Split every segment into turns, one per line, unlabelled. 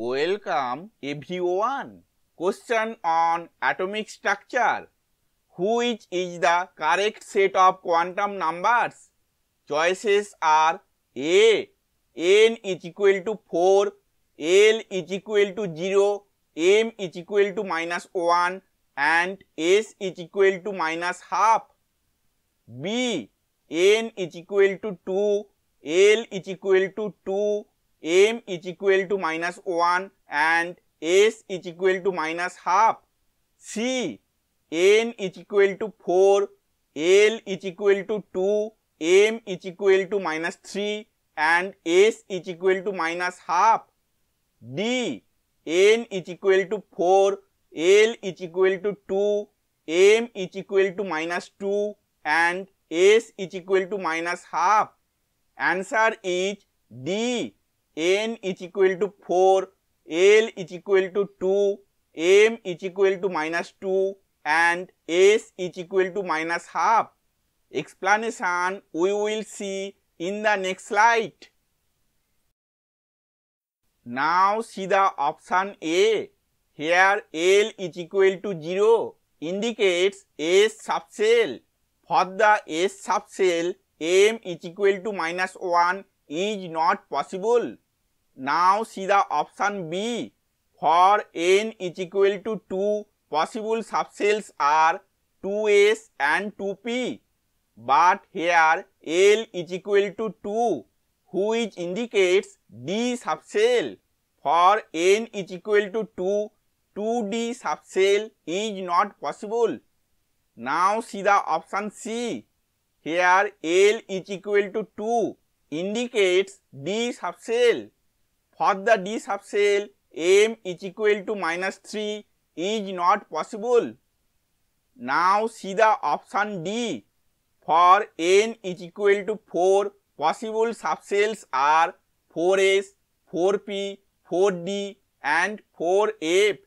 Welcome everyone. Question on atomic structure. Which is the correct set of quantum numbers? Choices are A. n is equal to 4, L is equal to 0, m is equal to minus 1 and s is equal to minus half. B n is equal to 2, L is equal to 2, m is equal to minus 1 and s is equal to minus half, c n is equal to 4, l is equal to 2, m is equal to minus 3 and s is equal to minus half, d n is equal to 4, l is equal to 2, m is equal to minus 2 and s is equal to minus half. Answer is D n is equal to 4, l is equal to 2, m is equal to minus 2 and s is equal to minus half. Explanation we will see in the next slide. Now see the option A. Here L is equal to 0 indicates S subshell. For the S subshell, M is equal to minus 1 is not possible. Now see the option B. For n is equal to 2, possible subcells are 2s and 2p. But here L is equal to 2, which indicates D subcell. For n is equal to 2, 2D subcell is not possible. Now see the option C. Here L is equal to 2 indicates D subcell. for the D subshell M is equal to minus 3 is not possible. Now see the option D. For N is equal to 4, possible subshells are 4S, 4P, 4D and 4F.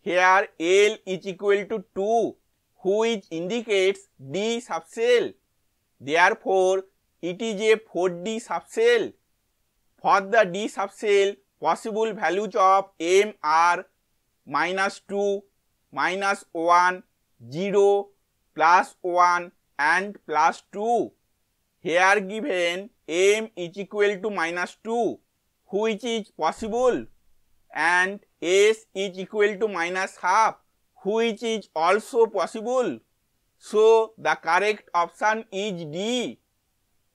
Here L is equal to 2, which indicates D subshell. Therefore, it is a 4D subshell. for the D subshell possible values of M are minus 2, minus 1, 0, plus 1 and plus 2. Here given M is equal to minus 2 which is possible and S is equal to minus half which is also possible. So the correct option is D.